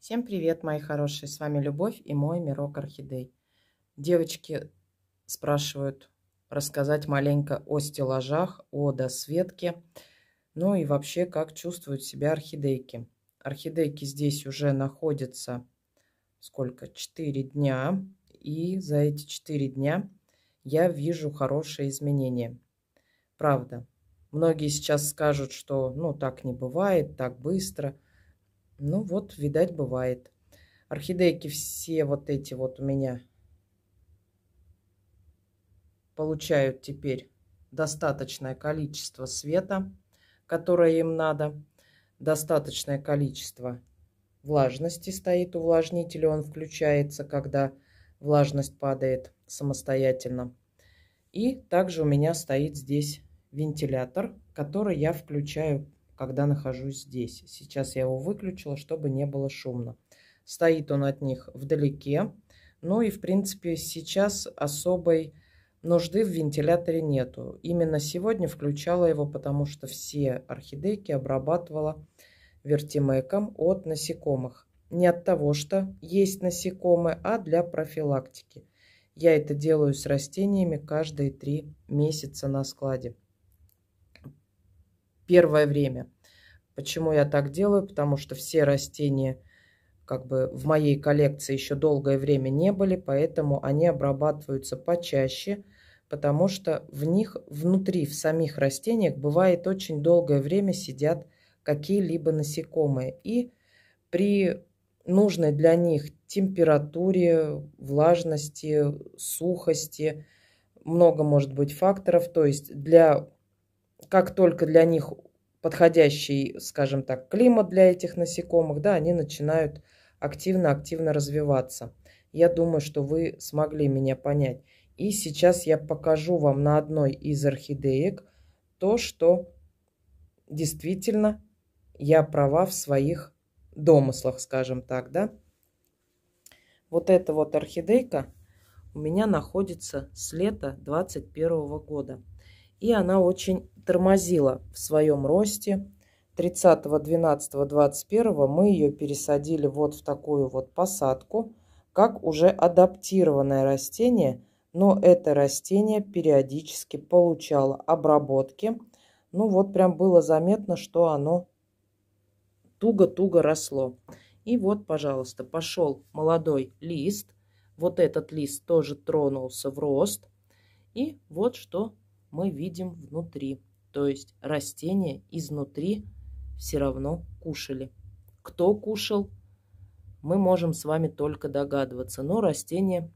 Всем привет, мои хорошие! С вами Любовь и мой Мирок Орхидей. Девочки спрашивают рассказать маленько о стеллажах, о досветке, ну и вообще, как чувствуют себя орхидейки. Орхидейки здесь уже находятся сколько? 4 дня. И за эти 4 дня я вижу хорошие изменения. Правда. Многие сейчас скажут, что ну так не бывает, так быстро – ну вот, видать, бывает. Орхидейки все вот эти вот у меня получают теперь достаточное количество света, которое им надо, достаточное количество влажности стоит увлажнитель, он включается, когда влажность падает самостоятельно. И также у меня стоит здесь вентилятор, который я включаю когда нахожусь здесь. Сейчас я его выключила, чтобы не было шумно. Стоит он от них вдалеке. Ну и, в принципе, сейчас особой нужды в вентиляторе нету. Именно сегодня включала его, потому что все орхидейки обрабатывала вертимеком от насекомых. Не от того, что есть насекомые, а для профилактики. Я это делаю с растениями каждые три месяца на складе первое время. Почему я так делаю? Потому что все растения как бы в моей коллекции еще долгое время не были, поэтому они обрабатываются почаще, потому что в них, внутри, в самих растениях, бывает очень долгое время сидят какие-либо насекомые. И при нужной для них температуре, влажности, сухости, много может быть факторов. То есть для как только для них подходящий, скажем так, климат для этих насекомых, да, они начинают активно-активно развиваться. Я думаю, что вы смогли меня понять. И сейчас я покажу вам на одной из орхидеек то, что действительно я права в своих домыслах, скажем так, да. Вот эта вот орхидейка у меня находится с лета 21 года и она очень тормозила в своем росте. 30 12 21 мы ее пересадили вот в такую вот посадку, как уже адаптированное растение, но это растение периодически получало обработки. Ну вот прям было заметно, что оно туго-туго росло. И вот, пожалуйста, пошел молодой лист. Вот этот лист тоже тронулся в рост. И вот что мы видим внутри. То есть растения изнутри все равно кушали. Кто кушал, мы можем с вами только догадываться. Но растение,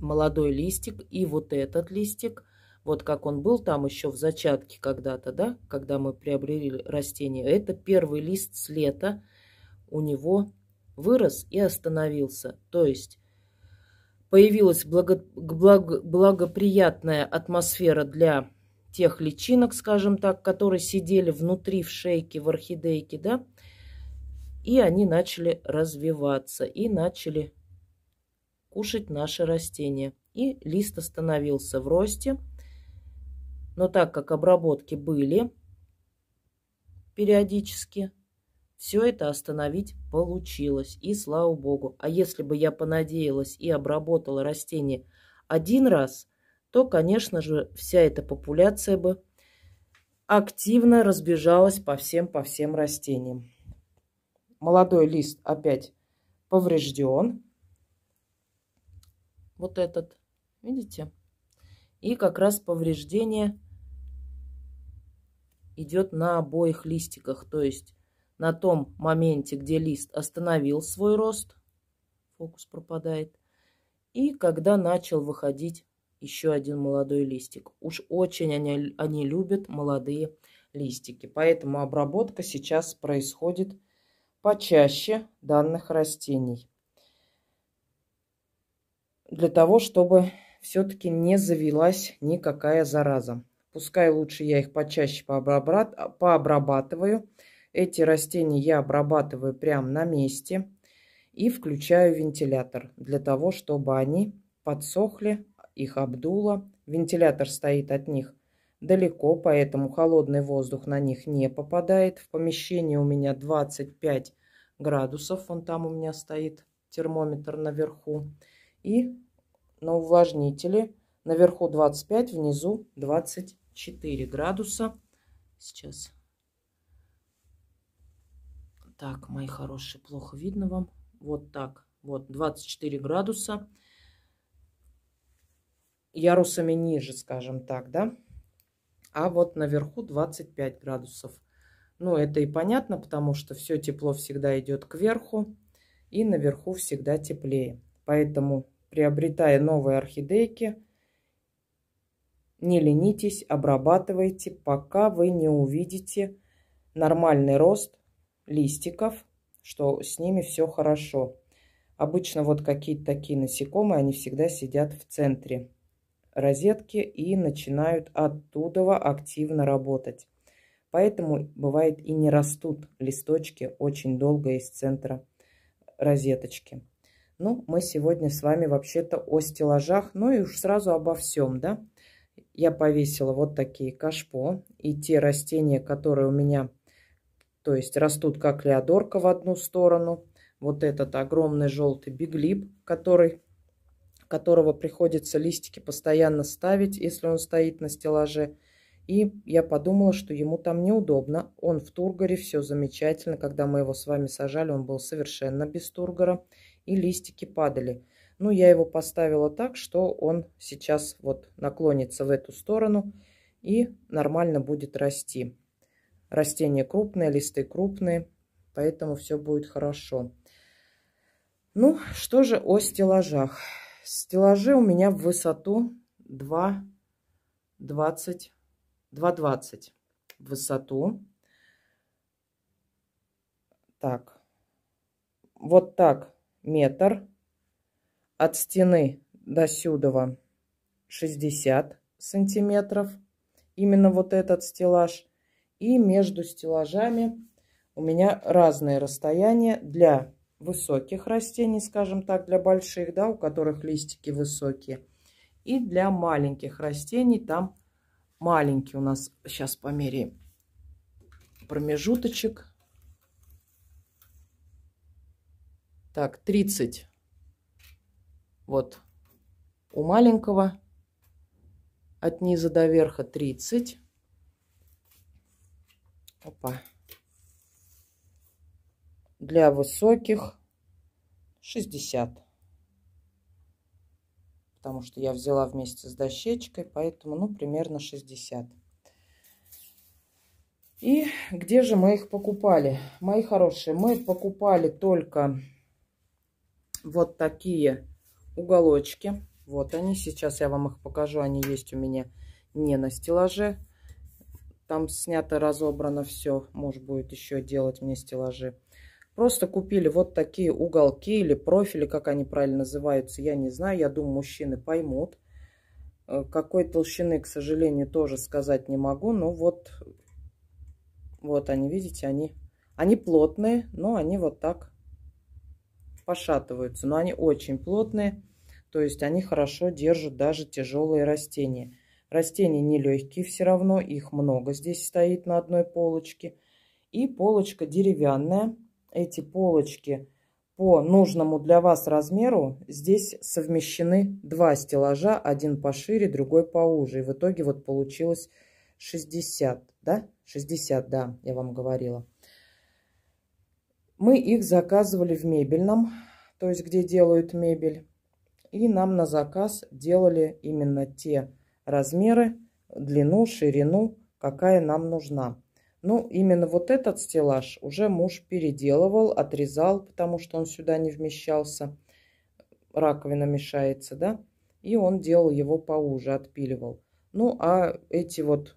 молодой листик и вот этот листик, вот как он был там еще в зачатке когда-то, да, когда мы приобрели растение, это первый лист с лета у него вырос и остановился. То есть появилась благо, благо, благоприятная атмосфера для тех личинок, скажем так, которые сидели внутри в шейке, в орхидейке, да, и они начали развиваться и начали кушать наши растения. И лист остановился в росте, но так как обработки были периодически, все это остановить получилось, и слава богу. А если бы я понадеялась и обработала растение один раз, то, конечно же, вся эта популяция бы активно разбежалась по всем, по всем растениям. Молодой лист опять поврежден. Вот этот, видите? И как раз повреждение идет на обоих листиках, то есть на том моменте, где лист остановил свой рост, фокус пропадает, и когда начал выходить еще один молодой листик. Уж очень они, они любят молодые листики, поэтому обработка сейчас происходит почаще данных растений. Для того, чтобы все-таки не завелась никакая зараза. Пускай лучше я их почаще пообрабатываю, эти растения я обрабатываю прямо на месте и включаю вентилятор для того, чтобы они подсохли, их обдуло. Вентилятор стоит от них далеко, поэтому холодный воздух на них не попадает. В помещении у меня 25 градусов, Он там у меня стоит термометр наверху. И на увлажнителе наверху 25, внизу 24 градуса. Сейчас так, мои хорошие, плохо видно вам. Вот так. Вот 24 градуса. Ярусами ниже, скажем так, да. А вот наверху 25 градусов. Ну, это и понятно, потому что все тепло всегда идет кверху. И наверху всегда теплее. Поэтому, приобретая новые орхидейки, не ленитесь, обрабатывайте, пока вы не увидите нормальный рост листиков, что с ними все хорошо. Обычно вот какие-то такие насекомые, они всегда сидят в центре розетки и начинают оттуда активно работать. Поэтому бывает и не растут листочки очень долго из центра розеточки. Ну, мы сегодня с вами вообще-то о стеллажах, ну и уж сразу обо всем, да. Я повесила вот такие кашпо и те растения, которые у меня то есть растут как леодорка в одну сторону. Вот этот огромный желтый биглип, который, которого приходится листики постоянно ставить, если он стоит на стеллаже. И я подумала, что ему там неудобно. Он в тургоре, все замечательно. Когда мы его с вами сажали, он был совершенно без тургора. И листики падали. Ну, я его поставила так, что он сейчас вот наклонится в эту сторону и нормально будет расти. Растения крупные, листы крупные, поэтому все будет хорошо. Ну, что же о стеллажах. Стеллажи у меня в высоту 2,20 2,20 в высоту. Так, вот так метр. От стены до сюда 60 сантиметров. Именно вот этот стеллаж. И между стеллажами у меня разные расстояния для высоких растений, скажем так, для больших, да, у которых листики высокие. И для маленьких растений, там маленький у нас, сейчас померяем, промежуточек. Так, 30. Вот у маленького от низа до верха 30. Опа. Для высоких 60. Потому что я взяла вместе с дощечкой, поэтому, ну, примерно 60. И где же мы их покупали? Мои хорошие, мы покупали только вот такие уголочки. Вот они. Сейчас я вам их покажу. Они есть у меня не на стеллаже. Там снято, разобрано все. Муж будет еще делать мне стеллажи. Просто купили вот такие уголки или профили, как они правильно называются, я не знаю. Я думаю, мужчины поймут. Э, какой толщины, к сожалению, тоже сказать не могу. Но вот, вот они, видите, они, они плотные, но они вот так пошатываются. Но они очень плотные, то есть они хорошо держат даже тяжелые растения. Растения нелегкие все равно, их много здесь стоит на одной полочке. И полочка деревянная. Эти полочки по нужному для вас размеру здесь совмещены два стеллажа, один пошире, другой поуже. И в итоге вот получилось 60, да? 60, да, я вам говорила. Мы их заказывали в мебельном, то есть где делают мебель. И нам на заказ делали именно те размеры, длину, ширину, какая нам нужна. Ну, именно вот этот стеллаж уже муж переделывал, отрезал, потому что он сюда не вмещался. Раковина мешается, да? И он делал его поуже, отпиливал. Ну, а эти вот,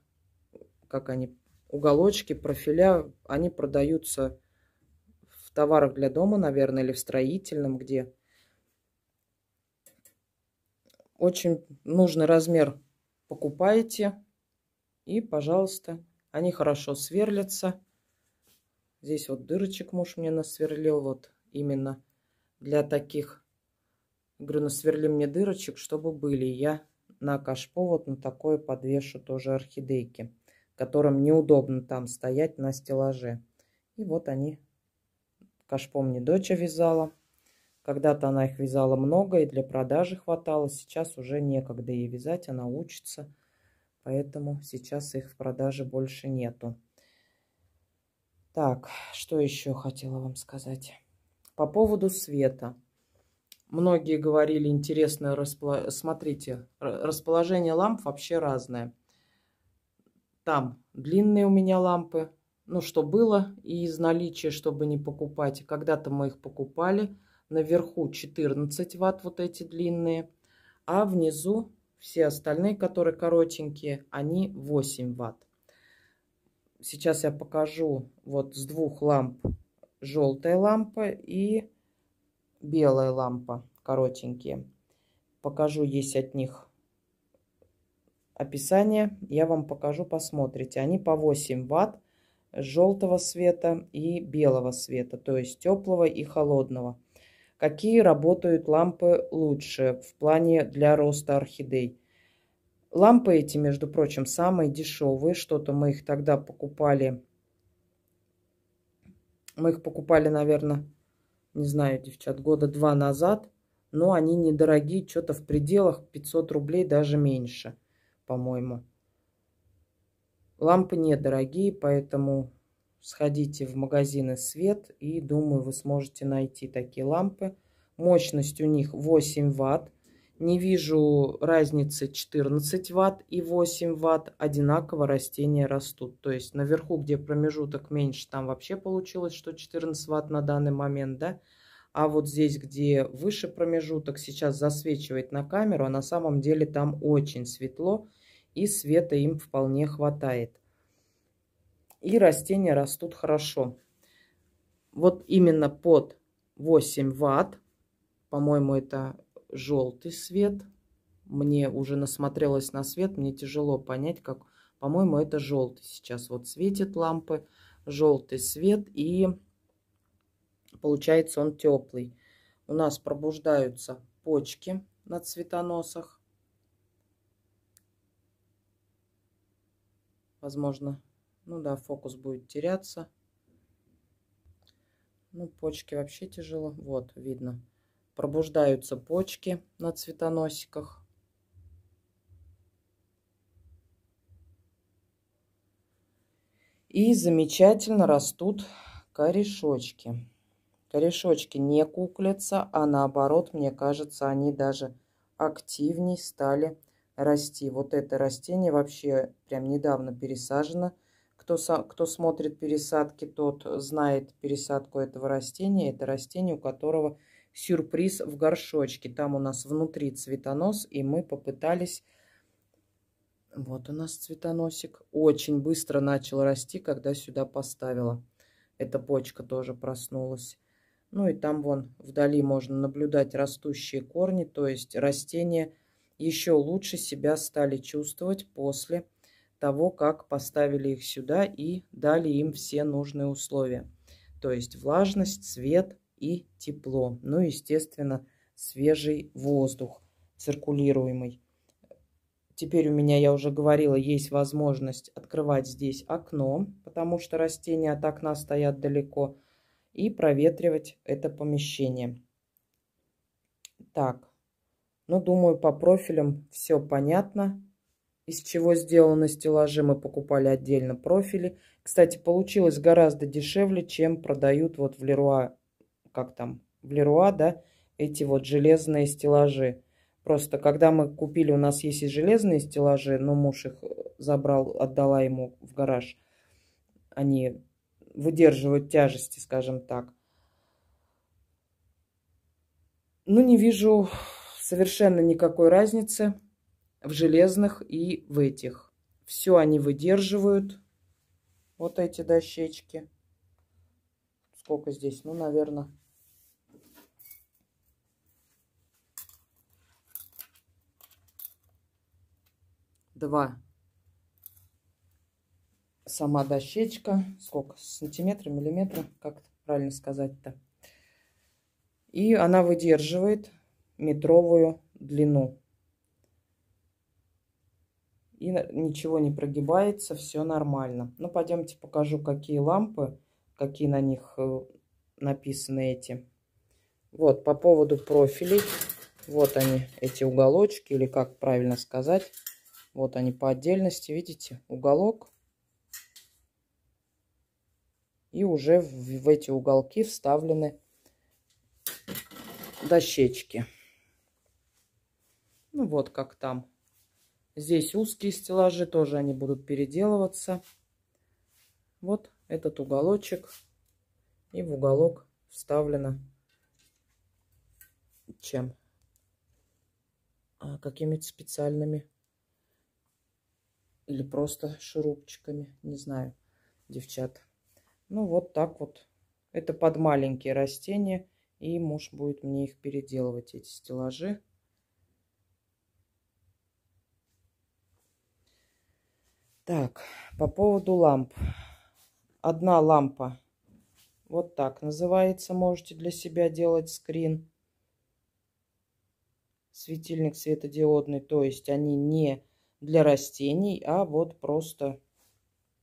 как они, уголочки, профиля, они продаются в товарах для дома, наверное, или в строительном, где очень нужный размер покупаете. И, пожалуйста, они хорошо сверлятся. Здесь вот дырочек муж мне насверлил, вот именно для таких. Говорю, насверли мне дырочек, чтобы были. Я на кашпо вот на такое подвешу тоже орхидейки, которым неудобно там стоять на стеллаже. И вот они. Кашпо мне доча вязала. Когда-то она их вязала много и для продажи хватало. Сейчас уже некогда ей вязать, она учится. Поэтому сейчас их в продаже больше нету. Так, что еще хотела вам сказать? По поводу света. Многие говорили, интересное, распло... смотрите, расположение ламп вообще разное. Там длинные у меня лампы, ну, что было, и из наличия, чтобы не покупать. Когда-то мы их покупали, наверху 14 ватт, вот эти длинные, а внизу все остальные, которые коротенькие, они 8 ватт. Сейчас я покажу вот с двух ламп желтая лампа и белая лампа, коротенькие. Покажу, есть от них описание. Я вам покажу, посмотрите. Они по 8 ватт желтого света и белого света, то есть теплого и холодного какие работают лампы лучше в плане для роста орхидей. Лампы эти, между прочим, самые дешевые. Что-то мы их тогда покупали. Мы их покупали, наверное, не знаю, девчат, года два назад. Но они недорогие, что-то в пределах 500 рублей, даже меньше, по-моему. Лампы недорогие, поэтому сходите в магазины «Свет» и, думаю, вы сможете найти такие лампы. Мощность у них 8 ватт. Не вижу разницы 14 ватт и 8 ватт. Одинаково растения растут. То есть наверху, где промежуток меньше, там вообще получилось, что 14 ватт на данный момент, да? А вот здесь, где выше промежуток, сейчас засвечивает на камеру, а на самом деле там очень светло, и света им вполне хватает и растения растут хорошо. Вот именно под 8 ватт, по-моему, это желтый свет. Мне уже насмотрелось на свет, мне тяжело понять, как, по-моему, это желтый сейчас. Вот светит лампы, желтый свет, и получается он теплый. У нас пробуждаются почки на цветоносах. Возможно, ну да, фокус будет теряться. Ну, почки вообще тяжело. Вот, видно. Пробуждаются почки на цветоносиках. И замечательно растут корешочки. Корешочки не куклятся, а наоборот, мне кажется, они даже активней стали расти. Вот это растение вообще прям недавно пересажено – кто, со, кто смотрит пересадки, тот знает пересадку этого растения. Это растение, у которого сюрприз в горшочке. Там у нас внутри цветонос, и мы попытались... Вот у нас цветоносик. Очень быстро начал расти, когда сюда поставила. Эта почка тоже проснулась. Ну и там вон вдали можно наблюдать растущие корни, то есть растения еще лучше себя стали чувствовать после того, как поставили их сюда и дали им все нужные условия. То есть влажность, свет и тепло. Ну, и, естественно, свежий воздух циркулируемый. Теперь у меня, я уже говорила, есть возможность открывать здесь окно, потому что растения от окна стоят далеко, и проветривать это помещение. Так, ну, думаю, по профилям все понятно из чего сделаны стеллажи, мы покупали отдельно профили. Кстати, получилось гораздо дешевле, чем продают вот в Леруа, как там, в Леруа, да, эти вот железные стеллажи. Просто когда мы купили, у нас есть и железные стеллажи, но муж их э, забрал, отдала ему в гараж. Они выдерживают тяжести, скажем так. Ну, не вижу совершенно никакой разницы в железных и в этих. Все они выдерживают. Вот эти дощечки. Сколько здесь? Ну, наверное... Два. Сама дощечка. Сколько? Сантиметра, миллиметра? Как правильно сказать-то? И она выдерживает метровую длину. И ничего не прогибается, все нормально. Ну, пойдемте покажу, какие лампы, какие на них э, написаны эти. Вот, по поводу профилей. Вот они, эти уголочки, или как правильно сказать. Вот они по отдельности, видите, уголок. И уже в, в эти уголки вставлены дощечки. Ну вот как там Здесь узкие стеллажи, тоже они будут переделываться. Вот этот уголочек. И в уголок вставлено чем? А Какими-то специальными или просто шурупчиками, не знаю, девчат. Ну, вот так вот. Это под маленькие растения, и муж будет мне их переделывать, эти стеллажи. Так, по поводу ламп. Одна лампа. Вот так называется. Можете для себя делать скрин. Светильник светодиодный. То есть они не для растений, а вот просто,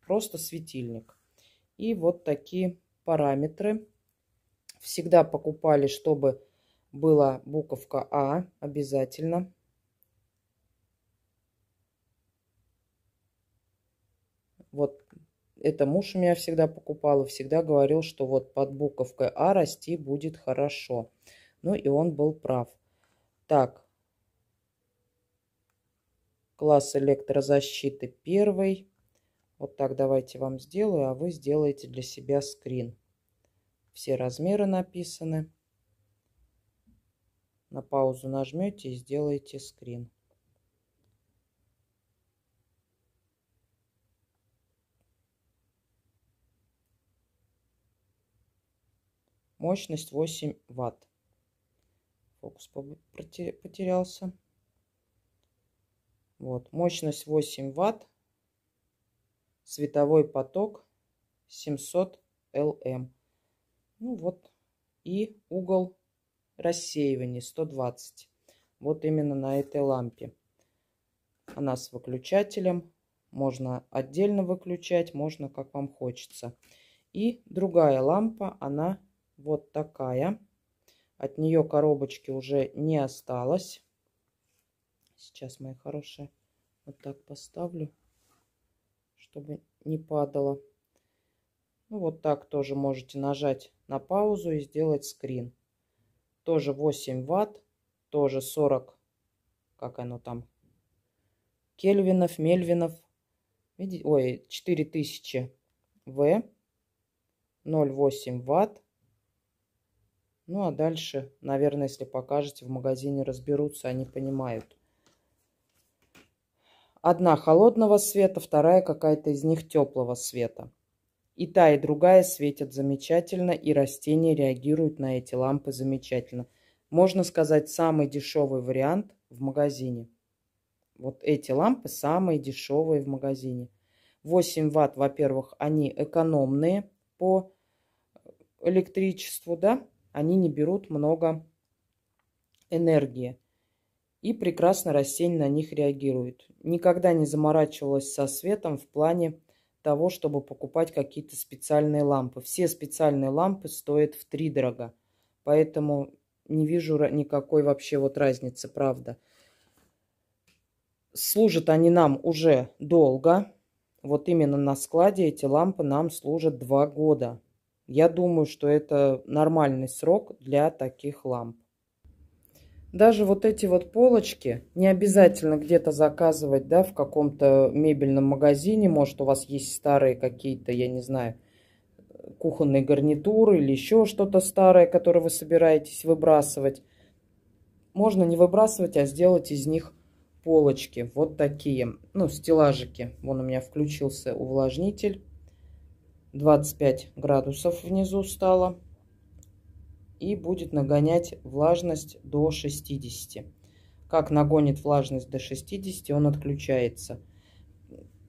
просто светильник. И вот такие параметры. Всегда покупали, чтобы была буковка А обязательно. Вот это муж у меня всегда покупал и всегда говорил, что вот под буковкой А расти будет хорошо. Ну и он был прав. Так, класс электрозащиты первый. Вот так давайте вам сделаю, а вы сделаете для себя скрин. Все размеры написаны. На паузу нажмете и сделаете скрин. Мощность 8 ватт. Фокус потерялся. Вот. Мощность 8 ватт. Световой поток 700 лм. Ну вот. И угол рассеивания 120. Вот именно на этой лампе. Она с выключателем. Можно отдельно выключать, можно как вам хочется. И другая лампа, она вот такая. От нее коробочки уже не осталось. Сейчас, мои хорошие, вот так поставлю, чтобы не падало. Ну, вот так тоже можете нажать на паузу и сделать скрин. Тоже 8 ватт, тоже 40, как оно там, кельвинов, мельвинов. Видите, ой, 4000 В, 0,8 ватт. Ну а дальше, наверное, если покажете, в магазине разберутся, они понимают. Одна холодного света, вторая какая-то из них теплого света. И та, и другая светят замечательно, и растения реагируют на эти лампы замечательно. Можно сказать, самый дешевый вариант в магазине. Вот эти лампы самые дешевые в магазине. 8 ватт, во-первых, они экономные по электричеству, да, они не берут много энергии и прекрасно растение на них реагирует. Никогда не заморачивалась со светом в плане того, чтобы покупать какие-то специальные лампы. Все специальные лампы стоят в три дорого, поэтому не вижу никакой вообще вот разницы, правда. Служат они нам уже долго. Вот именно на складе эти лампы нам служат два года. Я думаю, что это нормальный срок для таких ламп. Даже вот эти вот полочки не обязательно где-то заказывать, да, в каком-то мебельном магазине. Может, у вас есть старые какие-то, я не знаю, кухонные гарнитуры или еще что-то старое, которое вы собираетесь выбрасывать. Можно не выбрасывать, а сделать из них полочки. Вот такие, ну, стеллажики. Вон у меня включился увлажнитель. 25 градусов внизу стало. И будет нагонять влажность до 60. Как нагонит влажность до 60, он отключается.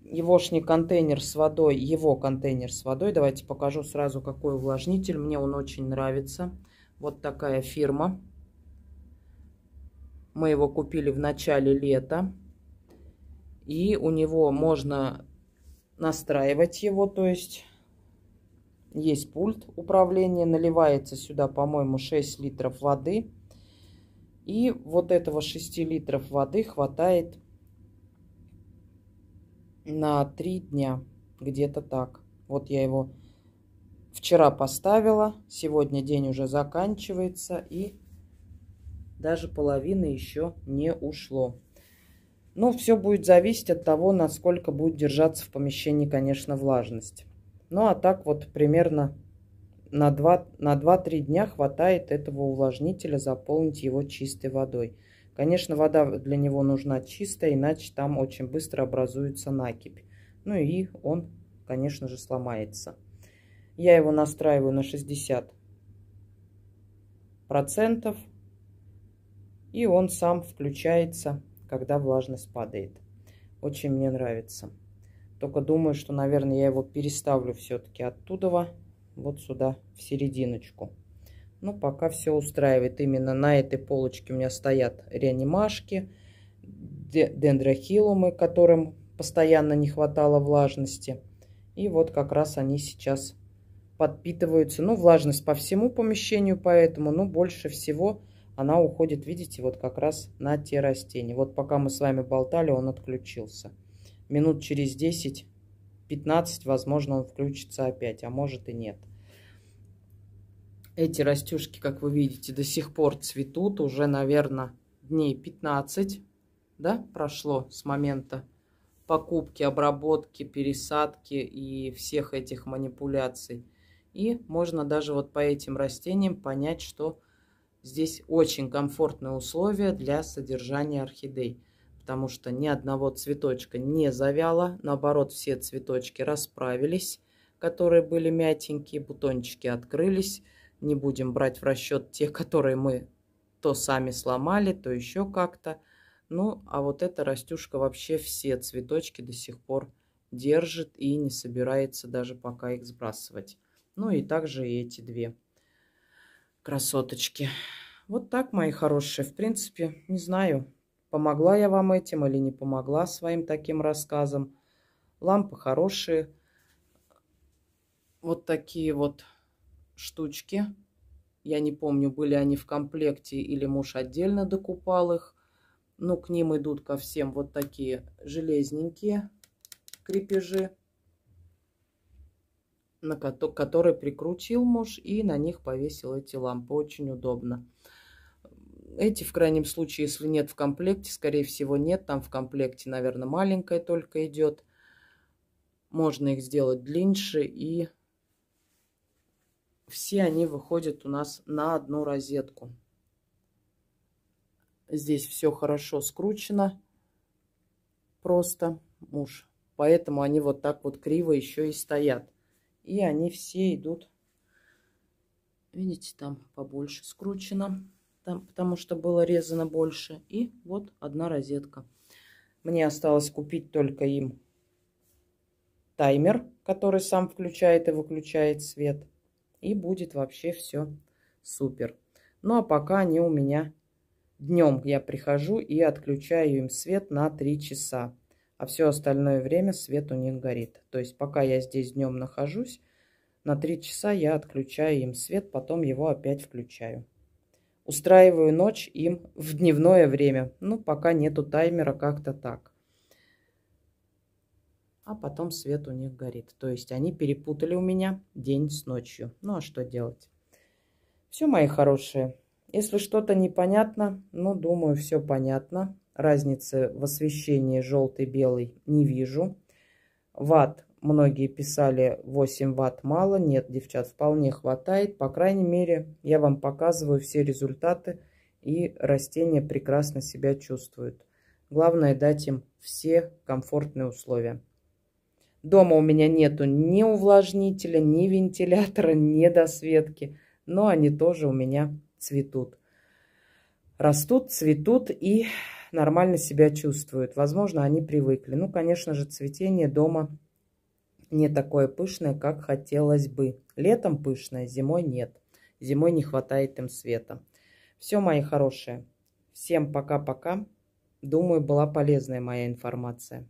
Егошний контейнер с водой, его контейнер с водой. Давайте покажу сразу, какой увлажнитель. Мне он очень нравится. Вот такая фирма. Мы его купили в начале лета. И у него можно настраивать его, то есть есть пульт управления, наливается сюда, по-моему, 6 литров воды. И вот этого 6 литров воды хватает на 3 дня, где-то так. Вот я его вчера поставила, сегодня день уже заканчивается и даже половина еще не ушло. Но все будет зависеть от того, насколько будет держаться в помещении, конечно, влажность. Ну а так вот примерно на 2-3 на 2 дня хватает этого увлажнителя заполнить его чистой водой. Конечно, вода для него нужна чистая, иначе там очень быстро образуется накипь. Ну и он, конечно же, сломается. Я его настраиваю на 60 процентов. И он сам включается, когда влажность падает. Очень мне нравится. Только думаю, что, наверное, я его переставлю все-таки оттуда вот сюда, в серединочку. Но ну, пока все устраивает. Именно на этой полочке у меня стоят реанимашки, дендрохилумы, которым постоянно не хватало влажности. И вот как раз они сейчас подпитываются. Ну, влажность по всему помещению, поэтому, ну, больше всего она уходит, видите, вот как раз на те растения. Вот пока мы с вами болтали, он отключился минут через 10-15, возможно, он включится опять, а может и нет. Эти растюшки, как вы видите, до сих пор цветут. Уже, наверное, дней 15 да, прошло с момента покупки, обработки, пересадки и всех этих манипуляций. И можно даже вот по этим растениям понять, что здесь очень комфортные условия для содержания орхидей потому что ни одного цветочка не завяло. Наоборот, все цветочки расправились, которые были мятенькие, бутончики открылись. Не будем брать в расчет те, которые мы то сами сломали, то еще как-то. Ну, а вот эта растюшка вообще все цветочки до сих пор держит и не собирается даже пока их сбрасывать. Ну и также и эти две красоточки. Вот так, мои хорошие. В принципе, не знаю, Помогла я вам этим или не помогла своим таким рассказом. Лампы хорошие. Вот такие вот штучки. Я не помню, были они в комплекте или муж отдельно докупал их. Но ну, к ним идут ко всем вот такие железненькие крепежи, на которые прикрутил муж и на них повесил эти лампы. Очень удобно эти в крайнем случае, если нет в комплекте, скорее всего нет. Там в комплекте, наверное, маленькая только идет. Можно их сделать длиннее и все они выходят у нас на одну розетку. Здесь все хорошо скручено. Просто муж. Поэтому они вот так вот криво еще и стоят. И они все идут, видите, там побольше скручено там, потому что было резано больше. И вот одна розетка. Мне осталось купить только им таймер, который сам включает и выключает свет. И будет вообще все супер. Ну а пока они у меня днем я прихожу и отключаю им свет на 3 часа. А все остальное время свет у них горит. То есть пока я здесь днем нахожусь, на 3 часа я отключаю им свет, потом его опять включаю устраиваю ночь им в дневное время. Ну, пока нету таймера, как-то так. А потом свет у них горит. То есть они перепутали у меня день с ночью. Ну, а что делать? Все, мои хорошие. Если что-то непонятно, ну, думаю, все понятно. Разницы в освещении желтый-белый не вижу. Ват Многие писали 8 ватт мало. Нет, девчат, вполне хватает. По крайней мере, я вам показываю все результаты. И растения прекрасно себя чувствуют. Главное дать им все комфортные условия. Дома у меня нету ни увлажнителя, ни вентилятора, ни досветки. Но они тоже у меня цветут. Растут, цветут и нормально себя чувствуют. Возможно, они привыкли. Ну, конечно же, цветение дома не такое пышное, как хотелось бы. Летом пышное, зимой нет. Зимой не хватает им света. Все, мои хорошие. Всем пока-пока. Думаю, была полезная моя информация.